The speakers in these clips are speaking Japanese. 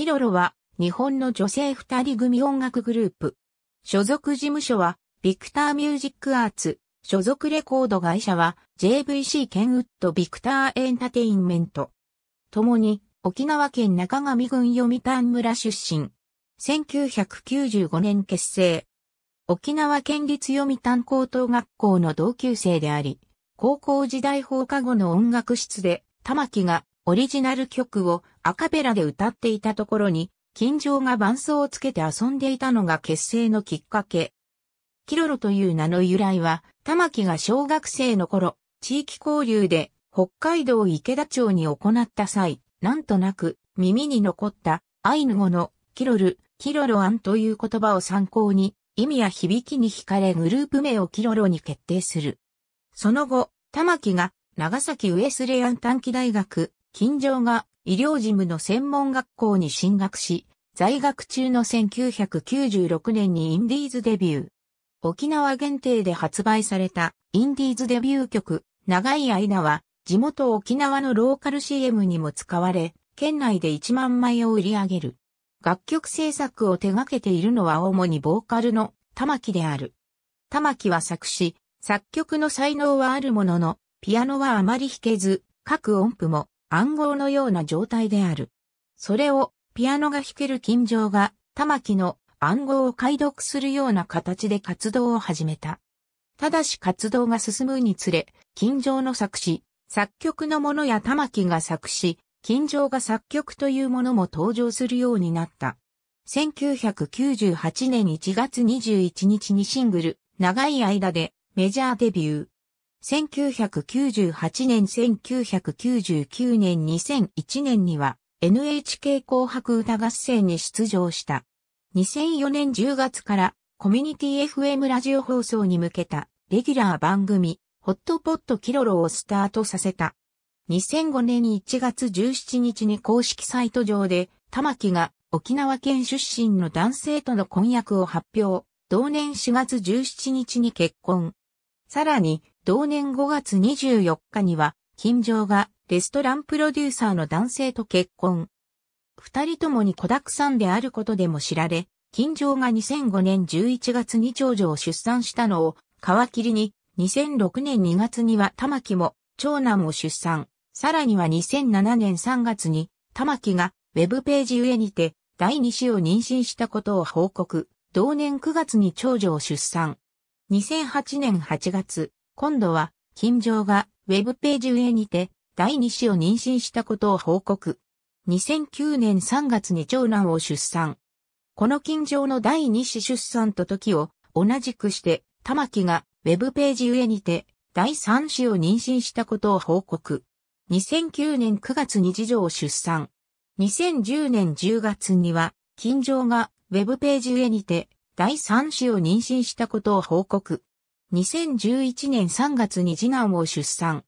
キロロは日本の女性二人組音楽グループ。所属事務所はビクターミュージックアーツ。所属レコード会社は JVC ケンウッドビクターエンタテインメント。共に沖縄県中上郡読谷村出身。1995年結成。沖縄県立読谷高等学校の同級生であり、高校時代放課後の音楽室で玉木がオリジナル曲をアカペラで歌っていたところに、金城が伴奏をつけて遊んでいたのが結成のきっかけ。キロロという名の由来は、玉木が小学生の頃、地域交流で北海道池田町に行った際、なんとなく耳に残ったアイヌ語のキロル、キロロアンという言葉を参考に、意味や響きに惹かれグループ名をキロロに決定する。その後、玉木が長崎ウエスレアン短期大学金城が医療事務の専門学校に進学し、在学中の1996年にインディーズデビュー。沖縄限定で発売されたインディーズデビュー曲、長い間は地元沖縄のローカル CM にも使われ、県内で1万枚を売り上げる。楽曲制作を手掛けているのは主にボーカルの玉木である。玉木は作詞、作曲の才能はあるものの、ピアノはあまり弾けず、各音符も暗号のような状態である。それをピアノが弾ける金城が玉木の暗号を解読するような形で活動を始めた。ただし活動が進むにつれ、金城の作詞、作曲のものや玉木が作詞、金城が作曲というものも登場するようになった。1998年1月21日にシングル、長い間でメジャーデビュー。1998年1999年2001年には NHK 紅白歌合戦に出場した。2004年10月からコミュニティ FM ラジオ放送に向けたレギュラー番組ホットポットキロロをスタートさせた。2005年1月17日に公式サイト上で玉木が沖縄県出身の男性との婚約を発表。同年4月17日に結婚。さらに、同年5月24日には、金城がレストランプロデューサーの男性と結婚。二人ともに子沢山であることでも知られ、金城が2005年11月に長女を出産したのを皮切りに、2006年2月には玉木も長男を出産、さらには2007年3月に玉木がウェブページ上にて第2子を妊娠したことを報告、同年9月に長女を出産。2008年8月、今度は、金城がウェブページ上にて第2子を妊娠したことを報告。2009年3月に長男を出産。この金城の第2子出産と時を同じくして玉木がウェブページ上にて第3子を妊娠したことを報告。2009年9月に次女を出産。2010年10月には金城がウェブページ上にて第3子を妊娠したことを報告。2011年3月に次男を出産。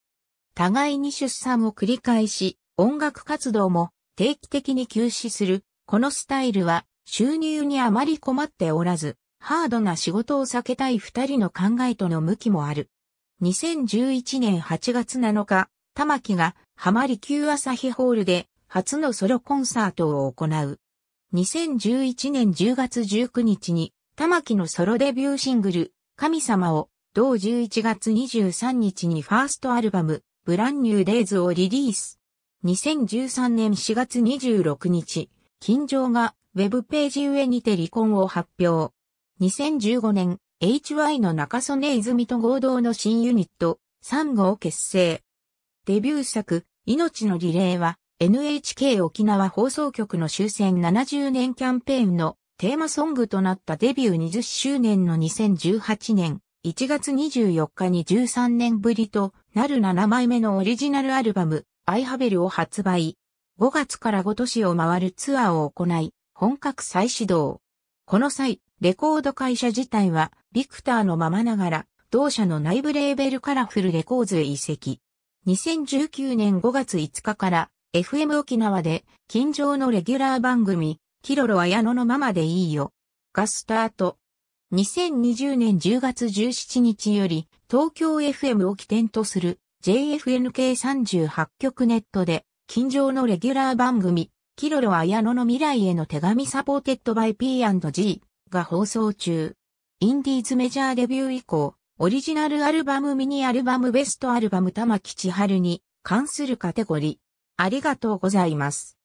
互いに出産を繰り返し、音楽活動も定期的に休止する。このスタイルは収入にあまり困っておらず、ハードな仕事を避けたい二人の考えとの向きもある。2011年8月7日、玉木が浜離宮朝日ホールで初のソロコンサートを行う。2011年10月19日に玉木のソロデビューシングル、神様を同11月23日にファーストアルバム、ブランニューデイズをリリース。2013年4月26日、金城がウェブページ上にて離婚を発表。2015年、HY の中曽根泉と合同の新ユニット、サンゴを結成。デビュー作、命のリレーは、NHK 沖縄放送局の終戦70年キャンペーンのテーマソングとなったデビュー20周年の2018年、1月24日に13年ぶりとなる7枚目のオリジナルアルバム、アイハベルを発売。5月から5都市を回るツアーを行い、本格再始動。この際、レコード会社自体は、ビクターのままながら、同社の内部レーベルカラフルレコーズへ移籍。2019年5月5日から、FM 沖縄で、近所のレギュラー番組、キロロ綾野のままでいいよ。がスタート。2020年10月17日より東京 FM を起点とする JFNK38 局ネットで近所のレギュラー番組キロロ綾野の未来への手紙サポーテッドバイ P&G が放送中。インディーズメジャーデビュー以降、オリジナルアルバムミニアルバムベストアルバム玉吉春に関するカテゴリー。ありがとうございます。